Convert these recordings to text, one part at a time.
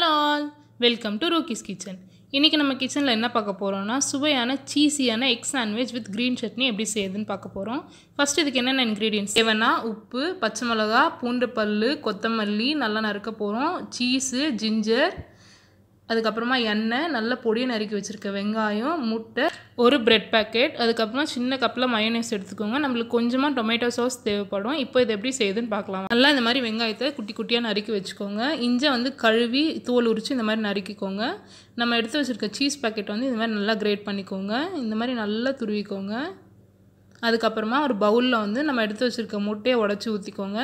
hello all welcome to rookies kitchen இன்றைக்கி நம்ம கிச்சனில் என்ன பார்க்க போகிறோம்னா சுவையான சீஸியான egg sandwich with green chutney எப்படி செய்யுதுன்னு பார்க்க போகிறோம் ஃபஸ்ட்டு இதுக்கு என்னென்ன இன்க்ரீடியன்ஸ் தேவைனா உப்பு பச்சை மிளகா பூண்டு பல் கொத்தமல்லி நல்லா நறுக்க போகிறோம் சீஸு ஜிஞ்சர் அதுக்கப்புறமா எண்ணெய் நல்ல பொடியை நறுக்கி வச்சுருக்க வெங்காயம் முட்டை ஒரு பிரெட் பேக்கெட் அதுக்கப்புறமா சின்ன கப்பில் மயோனைஸ் எடுத்துக்கோங்க நம்மளுக்கு கொஞ்சமாக டொமேட்டோ சாஸ் தேவைப்படும் இப்போ இது எப்படி செய்யுதுன்னு பார்க்கலாம் நல்லா இந்த மாதிரி வெங்காயத்தை குட்டி குட்டியாக நறுக்கி வச்சுக்கோங்க இஞ்சை வந்து கழுவி தோல் உரித்து இந்த மாதிரி நறுக்கிக்கோங்க நம்ம எடுத்து வச்சுருக்க சீஸ் பேக்கெட் வந்து இந்த மாதிரி நல்லா கிரேட் பண்ணிக்கோங்க இந்த மாதிரி நல்லா துருவிக்கோங்க அதுக்கப்புறமா ஒரு பவுலில் வந்து நம்ம எடுத்து வச்சுருக்க முட்டையை உடச்சி ஊற்றிக்கோங்க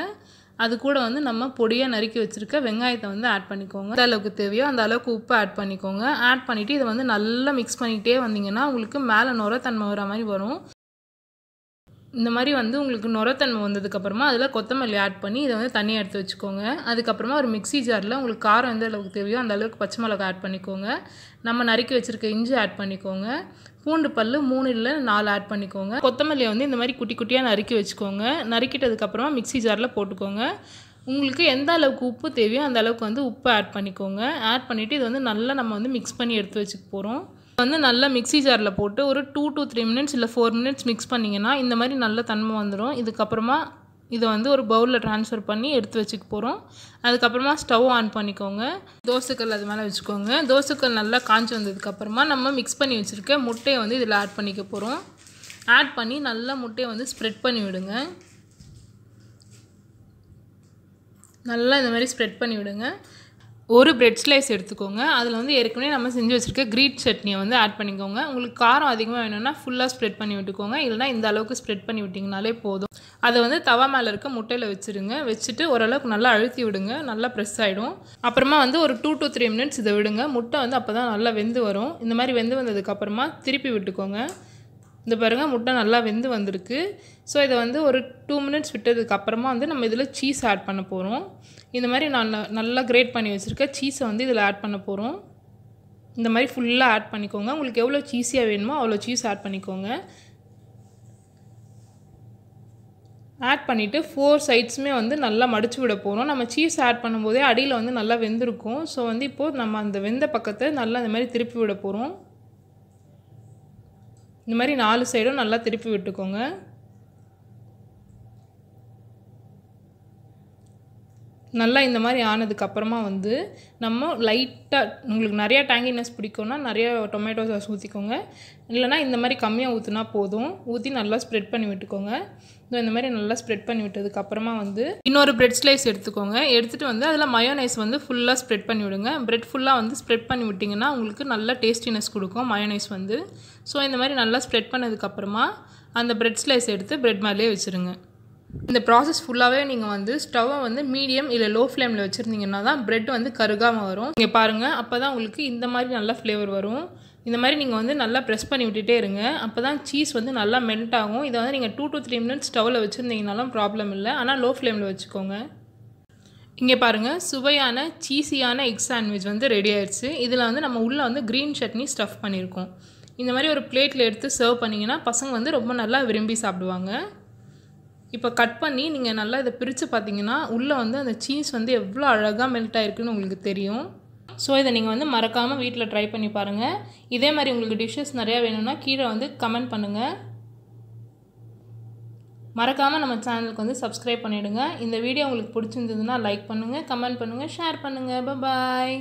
அது கூட வந்து நம்ம பொடியாக நறுக்கி வச்சுருக்க வெங்காயத்தை வந்து ஆட் பண்ணிக்கோங்க எந்த அளவுக்கு தேவையோ அந்த அளவுக்கு உப்பு ஆட் பண்ணிக்கோங்க ஆட் பண்ணிவிட்டு இதை வந்து நல்லா மிக்ஸ் பண்ணிக்கிட்டே வந்தீங்கன்னா உங்களுக்கு மேலே நுர தன்மை வர மாதிரி வரும் இந்த மாதிரி வந்து உங்களுக்கு நுரத்தன்மை வந்ததுக்கப்புறமா அதில் கொத்தமல்லி ஆட் பண்ணி இதை வந்து தண்ணி எடுத்து வச்சுக்கோங்க அதுக்கப்புறமா ஒரு மிக்சி ஜாரில் உங்களுக்கு காரம் எந்த அளவுக்கு தேவையோ அந்த அளவுக்கு பச்சை மிளகா ஆட் பண்ணிக்கோங்க நம்ம நறுக்கி வச்சுருக்க இஞ்சி ஆட் பண்ணிக்கோங்க பூண்டு பல் மூணு இல்லை நாலு ஆட் பண்ணிக்கோங்க கொத்தமல்லியை வந்து இந்த மாதிரி குட்டி குட்டியாக நறுக்கி வச்சுக்கோங்க நறுக்கிட்டதுக்கப்புறமா மிக்சி ஜாரில் போட்டுக்கோங்க உங்களுக்கு எந்த அளவுக்கு உப்பு தேவையோ அந்த அளவுக்கு வந்து உப்பு ஆட் பண்ணிக்கோங்க ஆட் பண்ணிவிட்டு இது வந்து நல்லா நம்ம வந்து மிக்ஸ் பண்ணி எடுத்து வச்சுக்க போகிறோம் வந்து நல்லா மிக்ஸி ஜாரில் போட்டு ஒரு டூ டு த்ரீ மினிட்ஸ் இல்லை ஃபோர் மினிட்ஸ் மிக்ஸ் பண்ணிங்கன்னா இந்த மாதிரி நல்ல தன்மை வந்துடும் இதுக்கப்புறமா இதை வந்து ஒரு பவுலில் ட்ரான்ஸ்ஃபர் பண்ணி எடுத்து வச்சுக்க போகிறோம் அதுக்கப்புறமா ஸ்டவ் ஆன் பண்ணிக்கோங்க தோசைக்கல் அது மேலே வச்சுக்கோங்க தோசைக்கல் நல்லா காஞ்சி வந்ததுக்கப்புறமா நம்ம மிக்ஸ் பண்ணி வச்சுருக்க முட்டையை வந்து இதில் ஆட் பண்ணிக்க போகிறோம் ஆட் பண்ணி நல்லா முட்டையை வந்து ஸ்ப்ரெட் பண்ணி விடுங்க நல்லா இந்த மாதிரி ஸ்ப்ரெட் பண்ணி விடுங்க ஒரு பிரெட் ஸ்லைஸ் எடுத்துக்கோங்க அதில் வந்து ஏற்கனவே நம்ம செஞ்சு வச்சுருக்க க்ரீட் சட்னியை வந்து ஆட் பண்ணிக்கோங்க உங்களுக்கு காரம் அதிகமாக வேணும்னா ஃபுல்லாக ஸ்ப்ரெட் பண்ணி விட்டுக்கோங்க இல்லைனா இந்த அளவுக்கு ஸ்ப்ரெட் பண்ணி விட்டிங்கனாலே போதும் அதை வந்து தவா மேலே இருக்க முட்டையில் வச்சுருங்க வச்சுட்டு ஓரளவுக்கு நல்லா அழுத்தி விடுங்க நல்லா ப்ரெஸ் ஆகிடும் அப்புறமா வந்து ஒரு டூ டு த்ரீ மினிட்ஸ் இதை விடுங்க முட்டை வந்து அப்போ தான் நல்லா வெந்து வரும் இந்த மாதிரி வெந்து வந்ததுக்கப்புறமா திருப்பி விட்டுக்கோங்க இந்த பாருங்கள் முட்டை நல்லா வெந்து வந்திருக்கு ஸோ இதை வந்து ஒரு டூ மினிட்ஸ் விட்டதுக்கு அப்புறமா வந்து நம்ம இதில் சீஸ் ஆட் பண்ண போகிறோம் இந்த மாதிரி நான் நல்லா கிரேட் பண்ணி வச்சுருக்கேன் சீஸை வந்து இதில் ஆட் பண்ண போகிறோம் இந்த மாதிரி ஃபுல்லாக ஆட் பண்ணிக்கோங்க உங்களுக்கு எவ்வளோ சீஸியாக வேணுமோ அவ்வளோ சீஸ் ஆட் பண்ணிக்கோங்க ஆட் பண்ணிவிட்டு ஃபோர் சைட்ஸுமே வந்து நல்லா மடித்து விட போகிறோம் நம்ம சீஸ் ஆட் பண்ணும்போதே அடியில் வந்து நல்லா வெந்திருக்கும் ஸோ வந்து இப்போது நம்ம அந்த வெந்த பக்கத்தை நல்லா இந்த மாதிரி திருப்பி விட போகிறோம் இந்த மாதிரி நாலு சைடும் நல்லா திருப்பி விட்டுக்கோங்க நல்லா இந்த மாதிரி ஆனதுக்கப்புறமா வந்து நம்ம லைட்டாக உங்களுக்கு நிறையா டேங்கினஸ் பிடிக்கும்னா நிறையா டொமேட்டோ சாஸ் ஊற்றிக்கோங்க இல்லைனா இந்த மாதிரி கம்மியாக ஊற்றுனா போதும் ஊற்றி நல்லா ஸ்ப்ரெட் பண்ணி விட்டுக்கோங்க ஸோ இந்த மாதிரி நல்லா ஸ்ப்ரெட் பண்ணி விட்டதுக்கப்புறமா வந்து இன்னொரு பிரெட் ஸ்லைஸ் எடுத்துக்கோங்க எடுத்துகிட்டு வந்து அதில் மயோனைஸ் வந்து ஃபுல்லாக ஸ்ப்ரெட் பண்ணி விடுங்க ப்ரெட் ஃபுல்லாக வந்து ஸ்ப்ரெட் பண்ணி விட்டிங்கன்னா உங்களுக்கு நல்ல டேஸ்டினஸ் கொடுக்கும் மயோனைஸ் வந்து ஸோ இந்த மாதிரி நல்லா ஸ்ப்ரெட் பண்ணதுக்கப்புறமா அந்த ப்ரெட் ஸ்லைஸ் எடுத்து ப்ரெட் மேலேயே வச்சுருங்க இந்த ப்ராசஸ் ஃபுல்லாகவே நீங்கள் வந்து ஸ்டவ்வை வந்து மீடியம் இல்லை லோ ஃப்ளேமில் வச்சுருந்தீங்கன்னா தான் ப்ரெட் வந்து கருகாமல் வரும் நீங்கள் பாருங்கள் அப்போ தான் உங்களுக்கு இந்த மாதிரி நல்லா ஃப்ளேவர் வரும் இந்த மாதிரி நீங்கள் வந்து நல்லா ப்ரெஸ் பண்ணி விட்டுட்டே இருங்க அப்போ தான் சீஸ் வந்து நல்லா மெல்ட் ஆகும் இதை வந்து நீங்கள் டூ டு த்ரீ மினிட்ஸ் ஸ்டவ்வில் வச்சுருந்தீங்கனாலும் ப்ராப்ளம் இல்லை ஆனால் லோ ஃப்ளேமில் வச்சுக்கோங்க இங்கே பாருங்கள் சுவையான சீஸியான எக் சாண்ட்விச் வந்து ரெடி ஆயிடுச்சு இதில் வந்து நம்ம உள்ளே வந்து க்ரீன் சட்னி ஸ்டஃப் பண்ணியிருக்கோம் இந்த மாதிரி ஒரு பிளேட்டில் எடுத்து சர்வ் பண்ணிங்கன்னா பசங்க வந்து ரொம்ப நல்லா விரும்பி சாப்பிடுவாங்க இப்போ கட் பண்ணி நீங்கள் நல்லா இதை பிரித்து பார்த்தீங்கன்னா உள்ளே வந்து அந்த சீஸ் வந்து எவ்வளோ அழகாக மெல்ட் ஆகிருக்குன்னு உங்களுக்கு தெரியும் ஸோ இதை நீங்கள் வந்து மறக்காமல் வீட்டில் ட்ரை பண்ணி பாருங்கள் இதே மாதிரி உங்களுக்கு டிஷ்ஷஸ் நிறையா வேணும்னா கீழே வந்து கமெண்ட் பண்ணுங்கள் மறக்காமல் நம்ம சேனலுக்கு வந்து சப்ஸ்கிரைப் பண்ணிவிடுங்க இந்த வீடியோ உங்களுக்கு பிடிச்சிருந்ததுன்னா லைக் பண்ணுங்கள் கமெண்ட் பண்ணுங்கள் ஷேர் பண்ணுங்கள் பாய்